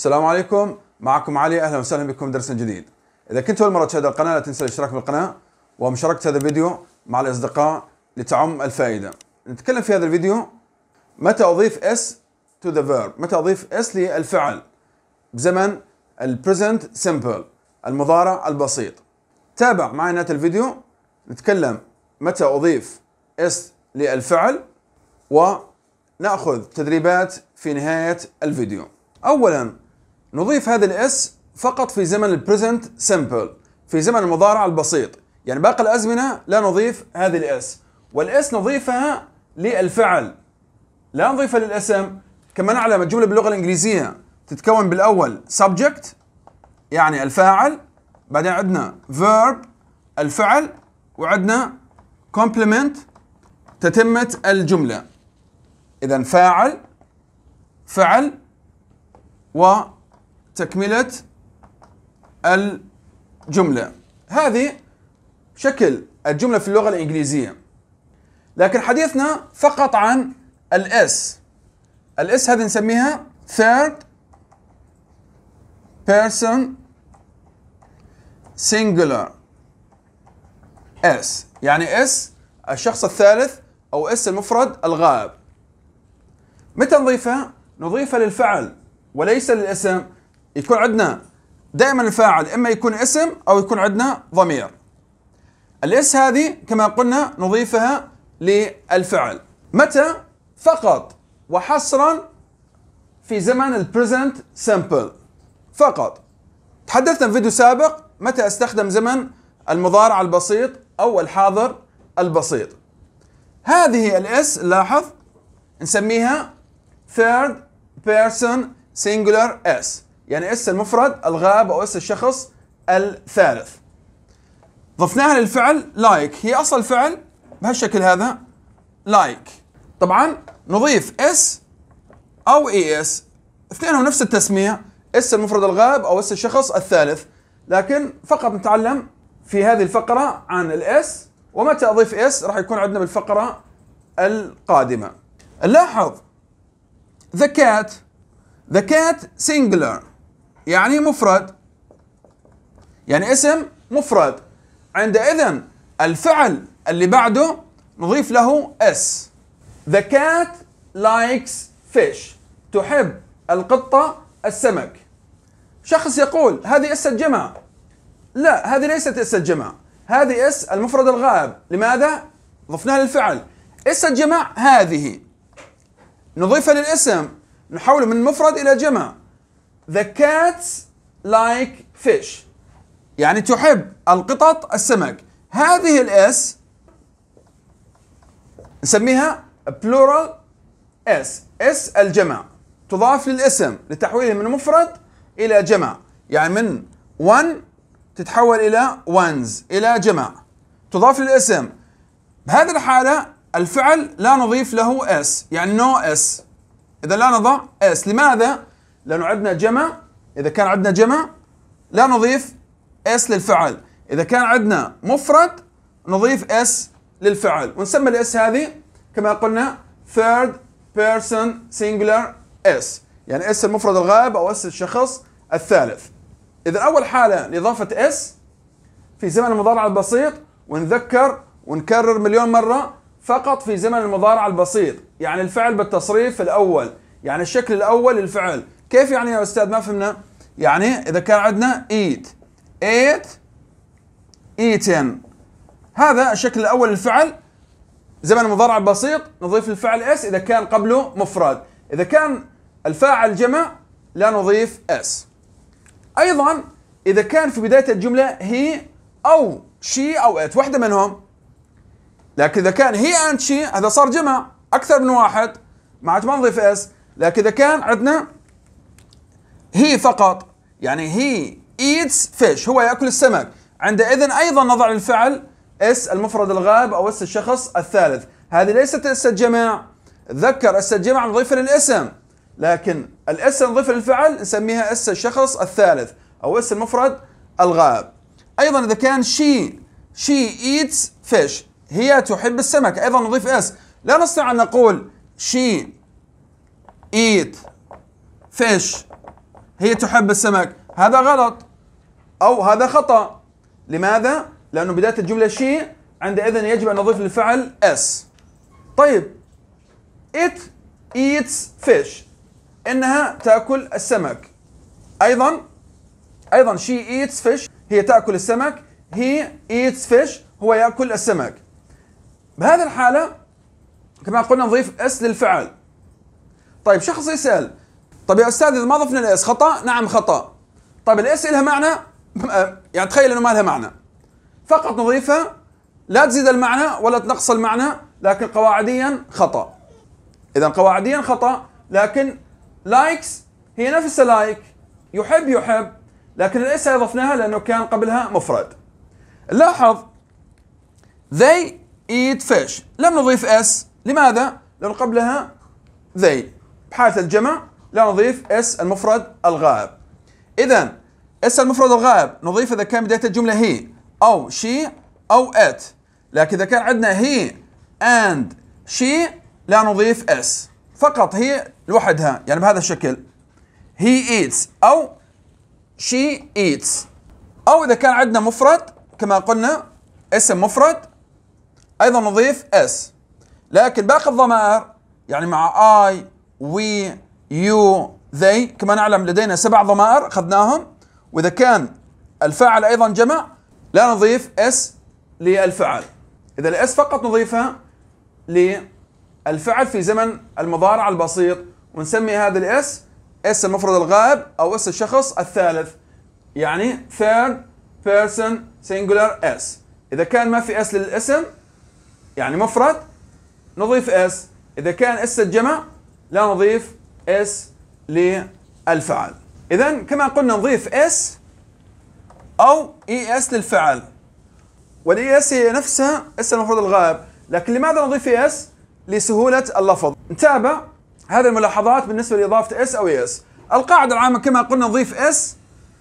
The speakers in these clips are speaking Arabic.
السلام عليكم معكم علي اهلا وسهلا بكم درس جديد اذا كنت اول مره تشاهد القناه لا تنسى الاشتراك بالقناه ومشاركه هذا الفيديو مع الاصدقاء لتعم الفائده نتكلم في هذا الفيديو متى اضيف اس تو ذا فيرب متى اضيف اس للفعل بزمن البريزنت سمبل المضارع البسيط تابع معي نهايه الفيديو نتكلم متى اضيف اس للفعل وناخذ تدريبات في نهايه الفيديو اولا نضيف هذا الاس فقط في زمن البريزنت سمبل في زمن المضارع البسيط يعني باقي الازمنه لا نضيف هذه الاس والاس نضيفها للفعل لا نضيفها للاسم كما نعلم الجمله باللغه الانجليزيه تتكون بالاول subject يعني الفاعل بعدين عندنا verb الفعل وعندنا complement تتمة الجملة إذا فاعل فعل و تكملة الجملة هذه شكل الجملة في اللغة الإنجليزية لكن حديثنا فقط عن الاس الاس هذه نسميها third person singular s يعني اس الشخص الثالث او اس المفرد الغائب متى نضيفها؟ نضيفها للفعل وليس للاسم يكون عندنا دائما الفاعل اما يكون اسم او يكون عندنا ضمير الاس هذه كما قلنا نضيفها للفعل متى فقط وحصرا في زمن البريزنت سمبل فقط تحدثنا في فيديو سابق متى استخدم زمن المضارع البسيط او الحاضر البسيط هذه الاس لاحظ نسميها third person singular اس. يعني اس المفرد الغاب او اس الشخص الثالث ضفناها للفعل لايك like. هي اصل فعل بهالشكل هذا لايك like. طبعا نضيف اس او اي اس اثنينهم نفس التسميه اس المفرد الغائب او اس الشخص الثالث لكن فقط نتعلم في هذه الفقره عن الاس ومتى اضيف اس راح يكون عندنا بالفقره القادمه نلاحظ the cat the cat singular يعني مفرد يعني اسم مفرد عندئذ الفعل اللي بعده نضيف له اس The cat likes fish تحب القطة السمك شخص يقول هذه اس الجمع لا هذه ليست اس الجمع هذه اس المفرد الغائب لماذا؟ ضفناها للفعل اس الجمع هذه نضيفها للاسم نحوله من مفرد الى جمع The cats like fish يعني تحب القطط السمك هذه الاس نسميها plural s s الجمع تضاف للاسم لتحويله من مفرد الى جمع يعني من one تتحول الى ones الى جمع تضاف للاسم بهذه الحاله الفعل لا نضيف له s يعني no s اذا لا نضع s لماذا لأنه عندنا جمع إذا كان عندنا جمع لا نضيف اس للفعل إذا كان عندنا مفرد نضيف اس للفعل ونسمي الاس هذه كما قلنا third person singular s يعني اس المفرد الغائب أو اس الشخص الثالث إذا أول حالة لإضافة اس في زمن المضارع البسيط ونذكر ونكرر مليون مرة فقط في زمن المضارع البسيط يعني الفعل بالتصريف الأول يعني الشكل الأول للفعل كيف يعني يا استاذ ما فهمنا يعني اذا كان عندنا ايت ايت ايتن هذا الشكل الاول للفعل زمن مضارع بسيط نضيف الفعل اس اذا كان قبله مفرد اذا كان الفاعل جمع لا نضيف اس ايضا اذا كان في بدايه الجمله هي او شي او ات واحده منهم لكن اذا كان هي اند شي هذا صار جمع اكثر من واحد معناته ما نضيف اس لكن اذا كان عندنا هي فقط يعني هي ايتس فيش هو ياكل السمك عندئذ ايضا نضع للفعل اس المفرد الغائب او اس الشخص الثالث هذه ليست اس الجمع ذكر اس الجمع نضيف للاسم لكن الاسم نضيفه للفعل نسميها اس الشخص الثالث او اس المفرد الغائب ايضا اذا كان شي شي ايتس فيش هي تحب السمك ايضا نضيف اس لا نستطيع ان نقول شي ايت فيش هي تحب السمك هذا غلط أو هذا خطأ لماذا؟ لأنه بداية الجملة شيء عندئذ يجب أن نضيف للفعل اس طيب it eats fish إنها تأكل السمك أيضا أيضا she eats fish هي تأكل السمك he eats fish هو يأكل السمك بهذه الحالة كما قلنا نضيف اس للفعل طيب شخص يسأل طب يا استاذ اذا ما ضفنا الاس خطا نعم خطا طب الاس لها معنى يعني تخيل انه ما لها معنى فقط نضيفها لا تزيد المعنى ولا تنقص المعنى لكن قواعديا خطا اذا قواعديا خطا لكن لايكس هي نفسها لايك يحب يحب لكن الاس اضفناها لانه كان قبلها مفرد لاحظ they eat fish لم نضيف اس لماذا؟ لأن قبلها they بحالة الجمع لا نضيف اس المفرد الغائب اذا اس المفرد الغائب نضيف اذا كان بدايه الجمله هي او شي او ات لكن اذا كان عندنا هي اند شي لا نضيف اس فقط هي لوحدها يعني بهذا الشكل هي ايتس او شي ايتس او اذا كان عندنا مفرد كما قلنا اسم مفرد ايضا نضيف اس لكن باقي الضمائر يعني مع اي وي يو ذي كما نعلم لدينا سبع ضمائر أخذناهم وإذا كان الفاعل أيضا جمع لا نضيف اس للفعل إذا الاس فقط نضيفها للفعل في زمن المضارع البسيط ونسمي هذا الاس اس المفرد الغائب أو اس الشخص الثالث يعني third person singular s إذا كان ما في اس للاسم يعني مفرد نضيف اس إذا كان اس الجمع لا نضيف اس للفعل اذا كما قلنا نضيف اس او اي e اس للفعل والاي اس e هي نفسها اس المفروض الغائب لكن لماذا نضيف اي e اس لسهوله اللفظ نتابع هذه الملاحظات بالنسبه لاضافه اس او اي اس القاعده العامه كما قلنا نضيف اس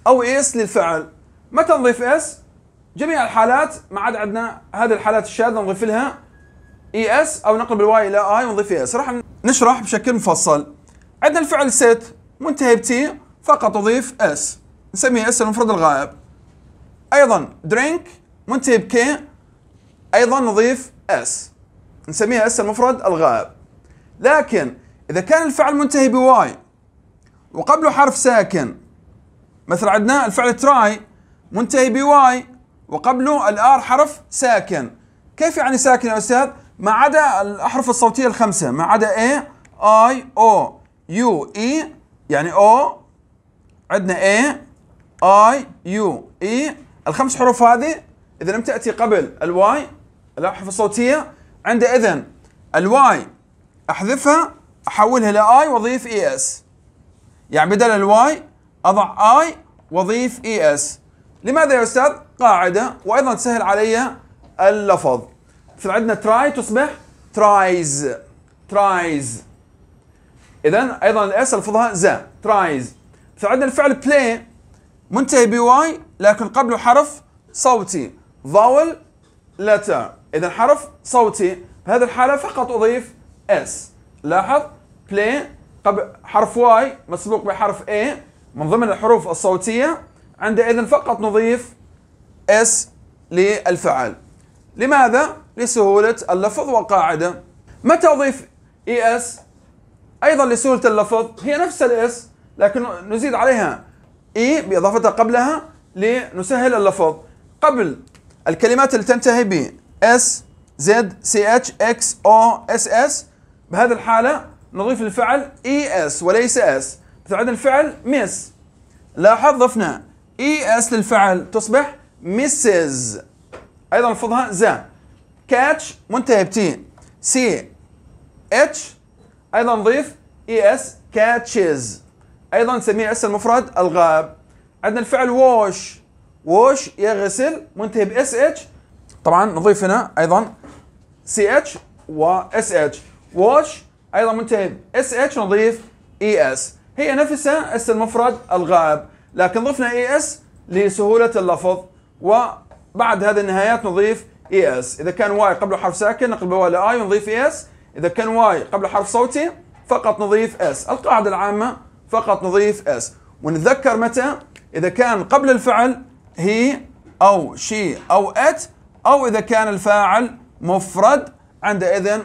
او اي اس للفعل متى نضيف اس جميع الحالات ما عاد عندنا هذه الحالات الشاذه نضيف لها اي اس او نقلب الواي الى اي ونضيف اس راح نشرح بشكل مفصل عندنا الفعل set منتهي بتي فقط أضيف s نسميه s المفرد الغائب أيضا drink منتهي بك أيضا نضيف s نسميها s المفرد الغائب لكن إذا كان الفعل منتهي بواي وقبله حرف ساكن مثل عندنا الفعل تراي منتهي بواي وقبله الار حرف ساكن كيف يعني ساكن يا استاذ ما عدا الاحرف الصوتيه الخمسه ما عدا A I O يو اي e, يعني او عندنا اي اي يو اي الخمس حروف هذه اذا لم تاتي قبل الواي اللوحه الصوتيه عند اذن الواي احذفها احولها اي واضيف اي e اس يعني بدل الواي اضع اي واضيف اي e اس لماذا يا استاذ؟ قاعده وايضا تسهل علي اللفظ فعندنا تراي تصبح ترايز ترايز اذا ايضا الاس الفظها ذا ترايز فعندنا الفعل بلاي منتهي بواي لكن قبله حرف صوتي vowel letter اذا حرف صوتي هذه الحاله فقط اضيف اس لاحظ بلاي قبل حرف واي مسبوق بحرف اي من ضمن الحروف الصوتيه عندئذ فقط نضيف اس للفعل لماذا لسهوله اللفظ وقاعده متى اضيف اي e اس ايضا لسهوله اللفظ هي نفس الاس لكن نزيد عليها اي e باضافتها قبلها لنسهل اللفظ قبل الكلمات اللي تنتهي ب اس زد سي اتش اكس او اس اس بهذه الحاله نضيف الفعل اي e اس وليس اس بتعد الفعل مس لاحظ ضفنا اي e اس للفعل تصبح مسز ايضا نفضها ذا كاتش منتهي بتي سي اتش ايضا نضيف اي اس كاتشز ايضا نسميه اس المفرد الغاب عندنا الفعل ووش ووش يغسل منتهي ب اس اتش طبعا نضيف هنا ايضا سي اتش واس اتش ووش ايضا منتهي اس اتش نضيف اي e اس هي نفسها اس المفرد الغائب لكن ضفنا اي e اس لسهوله اللفظ وبعد هذه النهايات نضيف اي e اس اذا كان واي قبله حرف ساكن نقلبه الى اي ونضيف اي اس إذا كان واي قبل حرف صوتي فقط نضيف اس القاعدة العامة فقط نضيف اس ونتذكر متى إذا كان قبل الفعل هي أو شي أو أت أو إذا كان الفاعل مفرد عندئذ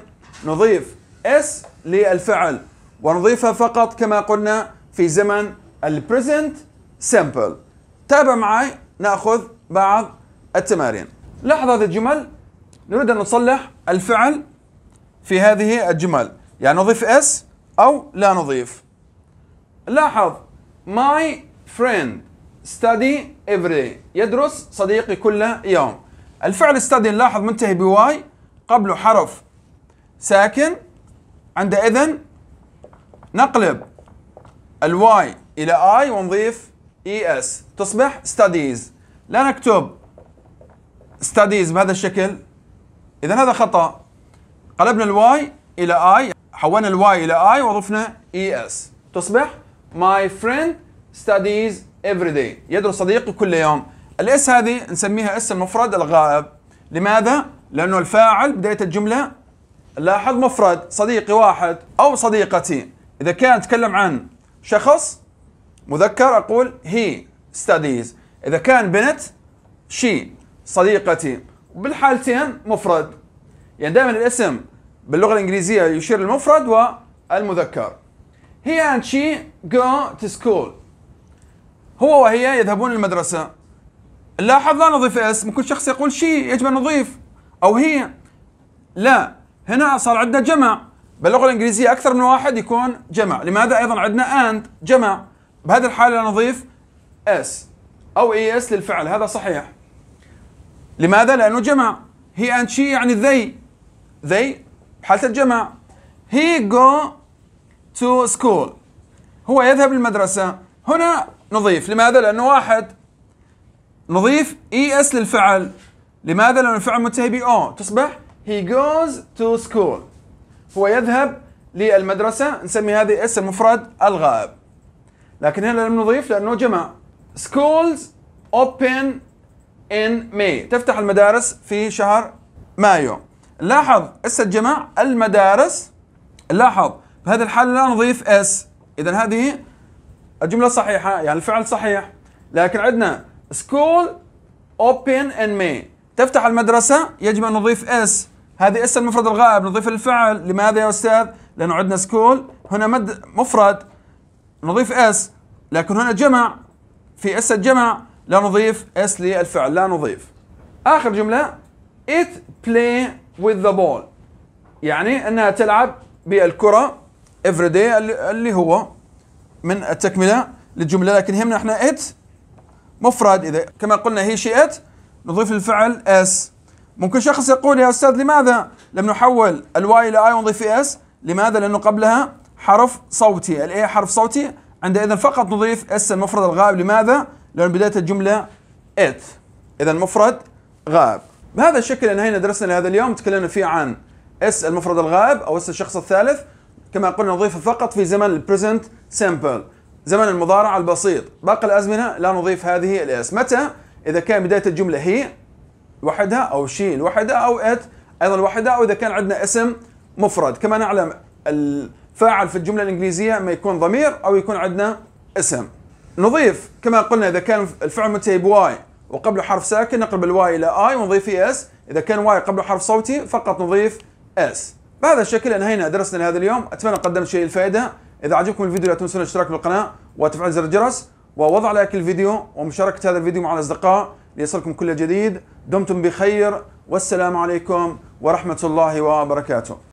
نضيف اس للفعل ونضيفها فقط كما قلنا في زمن البريزنت سمبل تابع معي ناخذ بعض التمارين لاحظ هذه الجمل نريد ان نصلح الفعل في هذه الجمل يعني نضيف اس او لا نضيف لاحظ my friend study every day يدرس صديقي كل يوم الفعل study نلاحظ منتهي بواي قبله حرف ساكن عندئذ نقلب الواي الى اي ونضيف اي e اس تصبح studies لا نكتب studies بهذا الشكل اذا هذا خطأ قلبنا الواي الى اي حولنا الواي الى اي وضفنا اي e اس تصبح ماي فريند ستاديز افري داي يدرس صديقي كل يوم الاس هذه نسميها اس المفرد الغائب لماذا؟ لانه الفاعل بدايه الجمله لاحظ مفرد صديقي واحد او صديقتي اذا كان تكلم عن شخص مذكر اقول هي ستاديز اذا كان بنت شي صديقتي وبالحالتين مفرد يعني دائما الاسم باللغه الانجليزيه يشير للمفرد والمذكر هي and she go to school هو وهي يذهبون للمدرسة لاحظ لا نضيف اسم كل شخص يقول شي يجب أن نضيف أو هي لا هنا صار عندنا جمع باللغة الإنجليزية أكثر من واحد يكون جمع لماذا أيضا عندنا and جمع بهذه الحالة نضيف اس أو اي اس للفعل هذا صحيح لماذا لأنه جمع هي and she يعني they they حالة الجمع he go to school هو يذهب للمدرسة هنا نضيف لماذا؟ لأنه واحد نضيف اي e اس للفعل لماذا؟ لأن الفعل منتهي ب o تصبح he goes to school هو يذهب للمدرسة نسمي هذه اسم مفرد الغائب لكن هنا لم نضيف لأنه جمع schools open in May تفتح المدارس في شهر مايو لاحظ اس الجماعة المدارس لاحظ بهذه الحالة لا نضيف اس إذا هذه الجملة صحيحة يعني الفعل صحيح لكن عندنا سكول اوبن ان ماي تفتح المدرسة يجب أن نضيف اس هذه اس المفرد الغائب نضيف الفعل لماذا يا أستاذ؟ لأنه عندنا سكول هنا مد مفرد نضيف اس لكن هنا جمع في اس الجمع لا نضيف اس للفعل لا نضيف آخر جملة it play with the ball يعني انها تلعب بالكره every day اللي هو من التكمله للجمله لكن يهمنا احنا it مفرد اذا كما قلنا هي شي it نضيف الفعل اس ممكن شخص يقول يا استاذ لماذا لم نحول الواي الى اي ونضيف اس لماذا لانه قبلها حرف صوتي الاي حرف صوتي عندئذ فقط نضيف اس المفرد الغائب لماذا لان بدايه الجمله ات اذا مفرد غائب بهذا الشكل انهينا درسنا لهذا اليوم تكلمنا فيه عن اس المفرد الغائب او اس الشخص الثالث كما قلنا نضيفه فقط في زمن البريزنت سمبل زمن المضارع البسيط باقي الازمنه لا نضيف هذه الاس متى اذا كان بدايه الجمله هي لوحدها او شي لوحدها او ات ايضا لوحدها او اذا كان عندنا اسم مفرد كما نعلم الفاعل في الجمله الانجليزيه ما يكون ضمير او يكون عندنا اسم نضيف كما قلنا اذا كان الفعل منتهي بواي وقبله حرف ساكن نقلب الواي الى اي ونضيف اس e اذا كان واي قبله حرف صوتي فقط نضيف اس e بهذا الشكل انهينا درسنا لهذا اليوم اتمنى قدمت شيء الفائده اذا عجبكم الفيديو لا تنسون الاشتراك بالقناه وتفعيل زر الجرس ووضع لايك الفيديو ومشاركه هذا الفيديو مع الاصدقاء ليصلكم كل جديد دمتم بخير والسلام عليكم ورحمه الله وبركاته